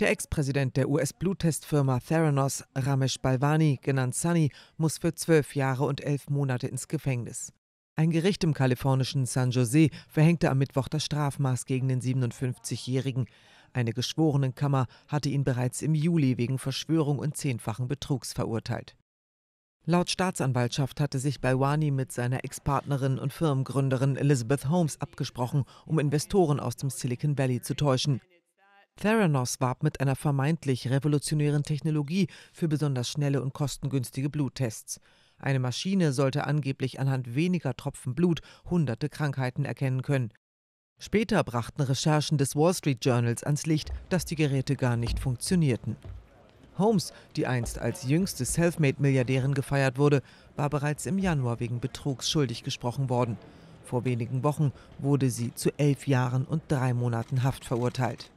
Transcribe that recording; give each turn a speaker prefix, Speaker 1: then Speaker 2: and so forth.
Speaker 1: Der Ex-Präsident der US-Bluttestfirma Theranos, Ramesh Balvani, genannt Sunny, muss für zwölf Jahre und elf Monate ins Gefängnis. Ein Gericht im kalifornischen San Jose verhängte am Mittwoch das Strafmaß gegen den 57-Jährigen. Eine Geschworenenkammer hatte ihn bereits im Juli wegen Verschwörung und zehnfachen Betrugs verurteilt. Laut Staatsanwaltschaft hatte sich Balwani mit seiner Ex-Partnerin und Firmengründerin Elizabeth Holmes abgesprochen, um Investoren aus dem Silicon Valley zu täuschen. Theranos warb mit einer vermeintlich revolutionären Technologie für besonders schnelle und kostengünstige Bluttests. Eine Maschine sollte angeblich anhand weniger Tropfen Blut hunderte Krankheiten erkennen können. Später brachten Recherchen des Wall Street Journals ans Licht, dass die Geräte gar nicht funktionierten. Holmes, die einst als jüngste Selfmade-Milliardärin gefeiert wurde, war bereits im Januar wegen Betrugs schuldig gesprochen worden. Vor wenigen Wochen wurde sie zu elf Jahren und drei Monaten Haft verurteilt.